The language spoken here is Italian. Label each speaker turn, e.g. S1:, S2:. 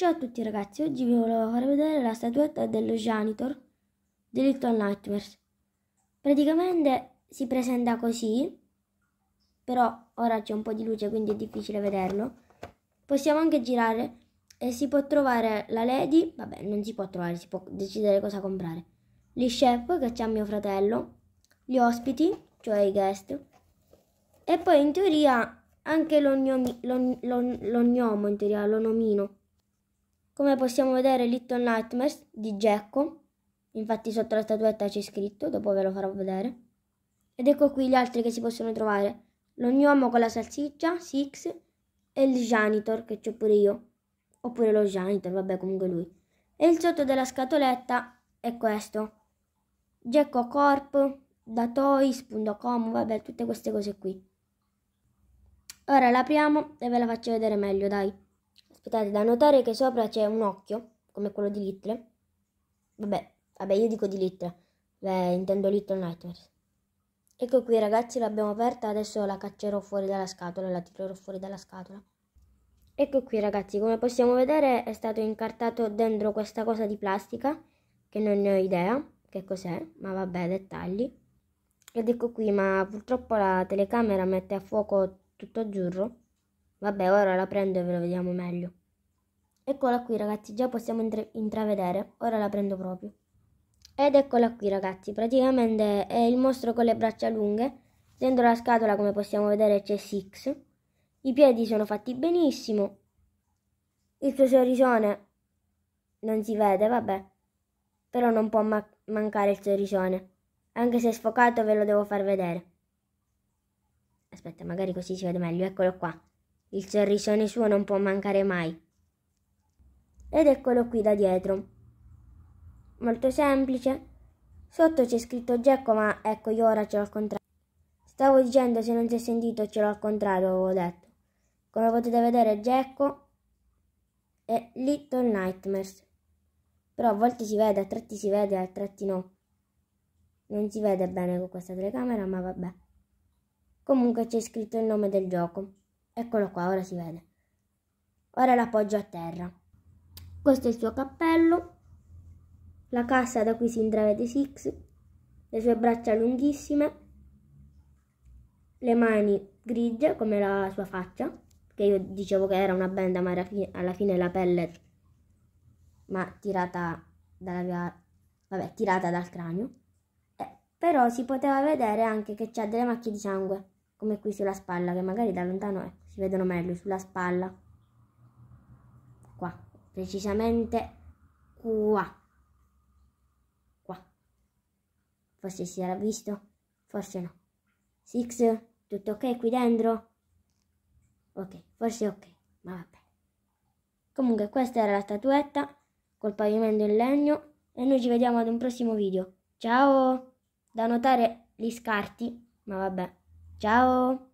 S1: Ciao a tutti ragazzi, oggi vi volevo far vedere la statuetta dello janitor di Little Nightmares. Praticamente si presenta così, però ora c'è un po' di luce quindi è difficile vederlo. Possiamo anche girare e si può trovare la Lady, vabbè non si può trovare, si può decidere cosa comprare. Gli chef che c'è mio fratello, gli ospiti, cioè i guest, e poi in teoria anche l'ognomo, in teoria, l'onomino come possiamo vedere Little Nightmares di Gecko, infatti sotto la statuetta c'è scritto, dopo ve lo farò vedere. Ed ecco qui gli altri che si possono trovare, l'ognomo con la salsiccia, Six e il janitor che ho pure io, oppure lo janitor, vabbè comunque lui. E il sotto della scatoletta è questo, Gecko Corp, da toys.com vabbè tutte queste cose qui. Ora l'apriamo e ve la faccio vedere meglio, dai. Aspettate, da notare che sopra c'è un occhio, come quello di Little. Vabbè, vabbè, io dico di Little. Beh, intendo Little Nightmares. Ecco qui ragazzi, l'abbiamo aperta, adesso la caccerò fuori dalla scatola, la tirerò fuori dalla scatola. Ecco qui ragazzi, come possiamo vedere è stato incartato dentro questa cosa di plastica, che non ne ho idea che cos'è, ma vabbè, dettagli. Ed ecco qui, ma purtroppo la telecamera mette a fuoco tutto azzurro. Vabbè, ora la prendo e ve lo vediamo meglio. Eccola qui ragazzi, già possiamo intravedere, ora la prendo proprio. Ed eccola qui ragazzi, praticamente è il mostro con le braccia lunghe. Dentro la scatola come possiamo vedere c'è Six. I piedi sono fatti benissimo. Il suo sorrisone non si vede, vabbè. Però non può ma mancare il sorrisone. Anche se è sfocato ve lo devo far vedere. Aspetta, magari così si vede meglio. Eccolo qua. Il cerricione suo non può mancare mai. Ed eccolo qui da dietro. Molto semplice. Sotto c'è scritto Gecko, ma ecco io ora ce l'ho al contrario. Stavo dicendo se non si è sentito ce l'ho al contrario, avevo detto. Come potete vedere Gecko e Little Nightmares. Però a volte si vede, a tratti si vede, a tratti no. Non si vede bene con questa telecamera, ma vabbè. Comunque c'è scritto il nome del gioco. Eccolo qua, ora si vede. Ora l'appoggio a terra. Questo è il suo cappello, la cassa da cui si intravede Six, le sue braccia lunghissime, le mani grigie come la sua faccia, che io dicevo che era una benda ma alla fine la pelle ma tirata, dalla, vabbè, tirata dal cranio. Eh, però si poteva vedere anche che c'ha delle macchie di sangue, come qui sulla spalla, che magari da lontano è vedono meglio sulla spalla. Qua, precisamente qua. Qua. Forse si era visto, forse no. Six, tutto ok qui dentro? Ok, forse ok, ma vabbè. Comunque questa era la statuetta col pavimento in legno e noi ci vediamo ad un prossimo video. Ciao! Da notare gli scarti, ma vabbè. Ciao!